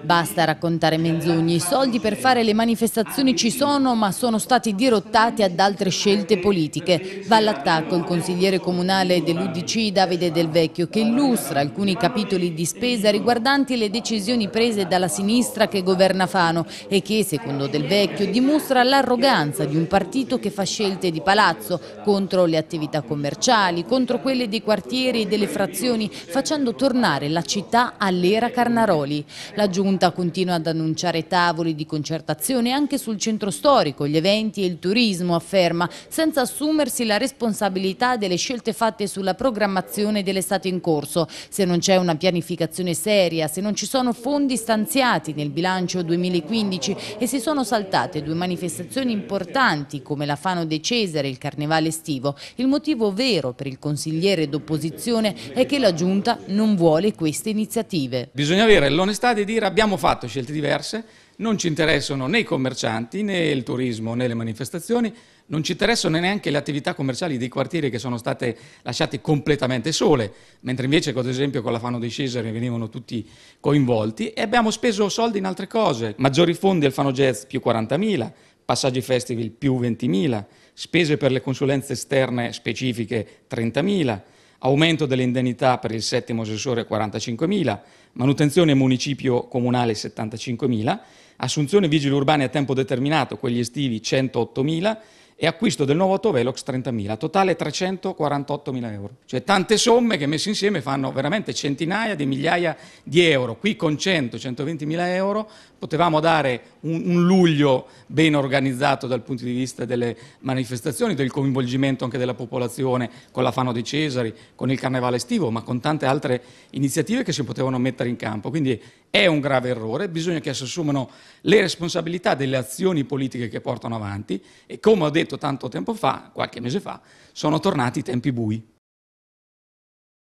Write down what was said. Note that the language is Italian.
Basta raccontare menzogne, i soldi per fare le manifestazioni ci sono ma sono stati dirottati ad altre scelte politiche. Va all'attacco il consigliere comunale dell'Udc Davide Del Vecchio che illustra alcuni capitoli di spesa riguardanti le decisioni prese dalla sinistra che governa Fano e che secondo Del Vecchio dimostra l'arroganza di un partito che fa scelte di palazzo contro le attività commerciali, contro quelle dei quartieri e delle frazioni facendo tornare la città all'era Carnaroli. La Giunta continua ad annunciare tavoli di concertazione anche sul centro storico, gli eventi e il turismo, afferma, senza assumersi la responsabilità delle scelte fatte sulla programmazione dell'estate in corso. Se non c'è una pianificazione seria, se non ci sono fondi stanziati nel bilancio 2015 e si sono saltate due manifestazioni importanti come la Fano De Cesare e il Carnevale estivo, il motivo vero per il consigliere d'opposizione è che la Giunta non vuole queste iniziative. Bisogna avere l'onestà di dire abbiamo fatto scelte diverse, non ci interessano né i commercianti né il turismo né le manifestazioni, non ci interessano neanche le attività commerciali dei quartieri che sono state lasciate completamente sole, mentre invece ad esempio con la Fano dei Cesari venivano tutti coinvolti e abbiamo speso soldi in altre cose, maggiori fondi al Fano Jazz più 40.000, passaggi festival più 20.000, spese per le consulenze esterne specifiche 30.000, aumento delle indennità per il settimo assessore 45.000, manutenzione municipio comunale 75.000, assunzione vigili urbani a tempo determinato, quelli estivi 108.000, e acquisto del nuovo Autovelox 30.000, totale 348.000 euro. Cioè tante somme che messe insieme fanno veramente centinaia di migliaia di euro. Qui con 100-120.000 euro potevamo dare un, un, luglio ben organizzato dal punto di vista delle manifestazioni, del coinvolgimento anche della popolazione con la Fano dei Cesari, con il Carnevale estivo, ma con tante altre iniziative che si potevano mettere in campo. Quindi è un grave errore, bisogna che si assumano le responsabilità delle azioni politiche che portano avanti e come ho detto tanto tempo fa, qualche mese fa, sono tornati i tempi bui.